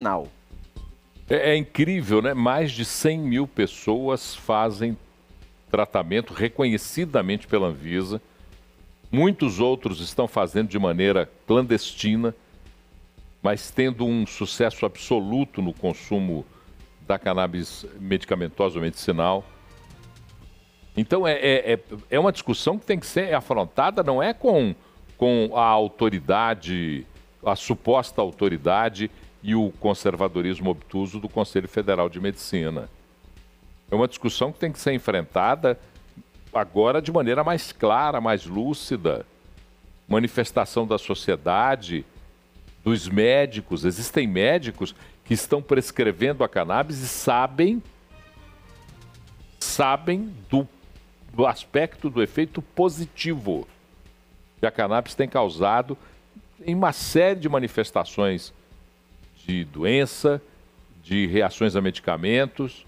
final. É, é, incrível, né? Mais de 100 mil pessoas fazem tratamento reconhecidamente pela Anvisa. Muitos outros estão fazendo de maneira clandestina, mas tendo um sucesso absoluto no consumo da cannabis medicamentosa ou medicinal. Então é, é, é, é uma discussão que tem que ser afrontada, não é com, com a autoridade, a suposta autoridade, e o conservadorismo obtuso do Conselho Federal de Medicina. É uma discussão que tem que ser enfrentada agora de maneira mais clara, mais lúcida. Manifestação da sociedade, dos médicos. Existem médicos que estão prescrevendo a cannabis e sabem sabem do, do aspecto do efeito positivo que a cannabis tem causado em uma série de manifestações de doença, de reações a medicamentos,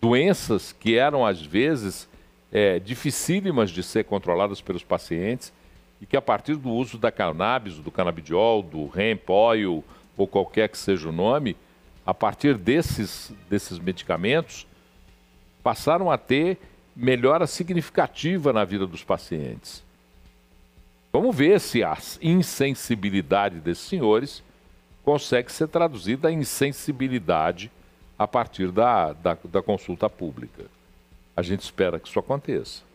doenças que eram às vezes é, dificílimas de ser controladas pelos pacientes e que a partir do uso da cannabis, do canabidiol, do hemp oil ou qualquer que seja o nome, a partir desses, desses medicamentos, passaram a ter melhora significativa na vida dos pacientes. Vamos ver se a insensibilidade desses senhores consegue ser traduzida em sensibilidade a partir da, da, da consulta pública. A gente espera que isso aconteça.